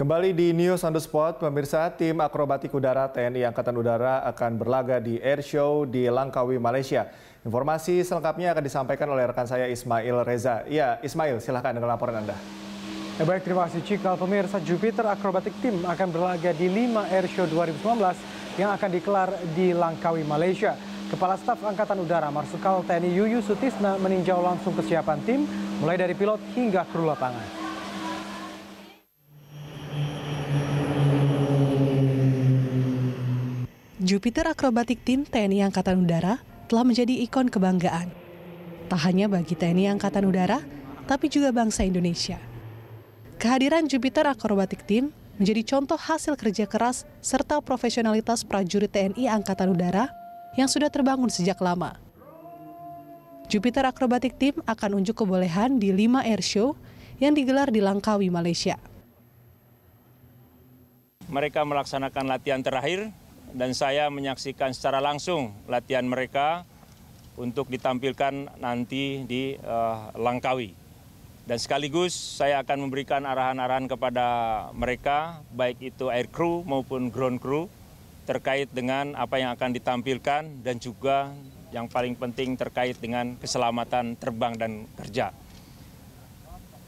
Kembali di News on the Spot, pemirsa tim akrobatik udara TNI Angkatan Udara akan berlaga di airshow di Langkawi, Malaysia. Informasi selengkapnya akan disampaikan oleh rekan saya Ismail Reza. Ya, Ismail, silahkan dengan laporan Anda. Ya, baik, terima kasih Cikal. Pemirsa Jupiter Akrobatik tim akan berlaga di 5 airshow 2019 yang akan dikelar di Langkawi, Malaysia. Kepala Staf Angkatan Udara Marsikal TNI Yuyu Sutisna meninjau langsung kesiapan tim, mulai dari pilot hingga kru lapangan. Jupiter Akrobatik Team TNI Angkatan Udara telah menjadi ikon kebanggaan. Tak hanya bagi TNI Angkatan Udara, tapi juga bangsa Indonesia. Kehadiran Jupiter Akrobatik Team menjadi contoh hasil kerja keras serta profesionalitas prajurit TNI Angkatan Udara yang sudah terbangun sejak lama. Jupiter Akrobatik Team akan unjuk kebolehan di 5 airshow yang digelar di Langkawi, Malaysia. Mereka melaksanakan latihan terakhir dan saya menyaksikan secara langsung latihan mereka untuk ditampilkan nanti di uh, Langkawi. Dan sekaligus saya akan memberikan arahan-arahan kepada mereka, baik itu air crew maupun ground crew, terkait dengan apa yang akan ditampilkan dan juga yang paling penting terkait dengan keselamatan terbang dan kerja.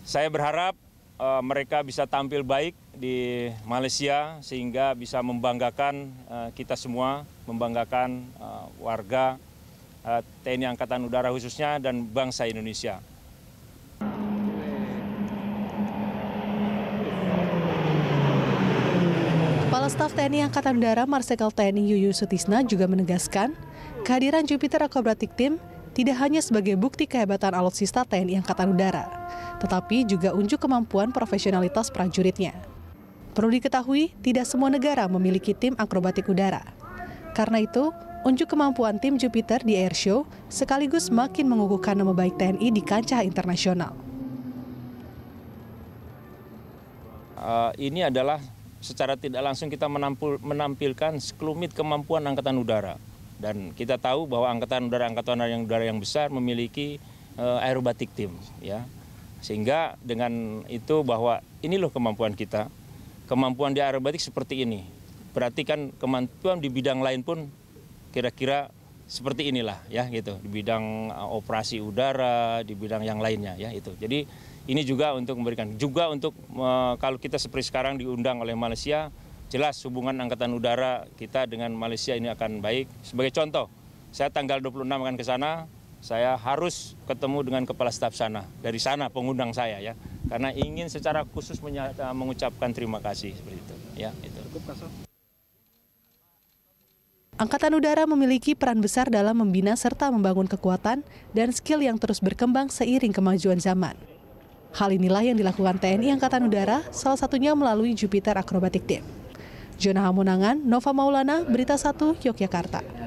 Saya berharap uh, mereka bisa tampil baik di Malaysia sehingga bisa membanggakan uh, kita semua, membanggakan uh, warga uh, TNI Angkatan Udara khususnya dan bangsa Indonesia. Kepala Staf TNI Angkatan Udara Marsikal TNI Yuyu Sutisna juga menegaskan, kehadiran Jupiter Akrobatik Team tidak hanya sebagai bukti kehebatan alutsista TNI Angkatan Udara, tetapi juga unjuk kemampuan profesionalitas prajuritnya. Perlu diketahui, tidak semua negara memiliki tim akrobatik udara. Karena itu, unjuk kemampuan tim Jupiter di airshow sekaligus makin mengukuhkan nama baik TNI di kancah internasional. Uh, ini adalah secara tidak langsung kita menampil, menampilkan sekelumit kemampuan Angkatan Udara dan kita tahu bahwa angkatan udara angkatan udara yang udara yang besar memiliki uh, eh, aerobatic team ya. Sehingga dengan itu bahwa ini loh kemampuan kita. Kemampuan di aerobatik seperti ini. Berarti kan kemampuan di bidang lain pun kira-kira seperti inilah ya gitu di bidang eh, operasi udara di bidang yang lainnya ya itu jadi ini juga untuk memberikan juga untuk uh, kalau kita seperti sekarang diundang oleh Malaysia jelas hubungan Angkatan Udara kita dengan Malaysia ini akan baik. Sebagai contoh, saya tanggal 26 akan ke sana, saya harus ketemu dengan kepala staf sana, dari sana pengundang saya ya, karena ingin secara khusus eh, mengucapkan terima kasih seperti itu. Ya, itu. Angkatan Udara memiliki peran besar dalam membina serta membangun kekuatan dan skill yang terus berkembang seiring kemajuan zaman. Hal inilah yang dilakukan TNI Angkatan Udara, salah satunya melalui Jupiter Acrobatic Team. Jona Hamunangan, Nova Maulana, Berita 1, Yogyakarta.